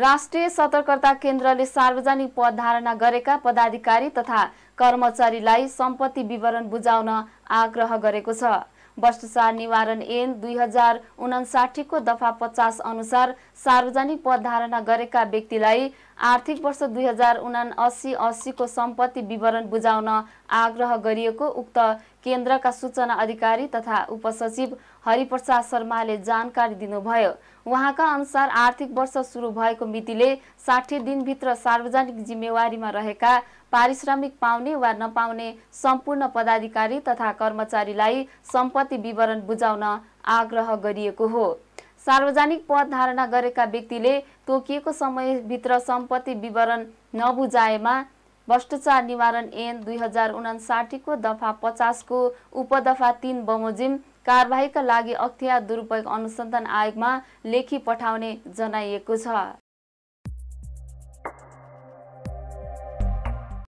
राष्ट्रिय सतर्कता केन्द्रले सार्वजनिक पद धारणा गरेका पदाधिकारी तथा कर्मचारीलाई सम्पत्ति विवरण बुझाउन आग्रह गरेको छ भ्रष्टाचार निवारण ऐन दुई हजार उनासाठीको दफा पचास अनुसार सार्वजनिक पद धारणा गरेका व्यक्तिलाई आर्थिक वर्ष दुई हजार उना अस्सी अस्सीको सम्पत्ति विवरण बुझाउन आग्रह गरिएको उक्त केन्द्रका सूचना अधिकारी तथा उपसचिव हरिप्रसाद शर्माले जानकारी दिनुभयो उहाँका अनुसार आर्थिक वर्ष सुरु भएको मितिले साठी दिनभित्र सार्वजनिक जिम्मेवारीमा रहेका पारिश्रमिक पाउने वा नपाउने सम्पूर्ण पदाधिकारी तथा कर्मचारीलाई सम्पत्ति विवरण बुझाउन आग्रह गरिएको हो सार्वजनिक पद धारणा गरेका व्यक्तिले तोकिएको समयभित्र सम्पत्ति विवरण नबुझाएमा भ्रष्टाचार निवारण ऐन दुई हजार उनासाठीको दफा पचासको उपदफा तिन बमोजिम कारवाहीका लागि अख्तियार दुरुपयोग अनुसन्धान आयोगमा लेखी पठाउने जनाइएको छ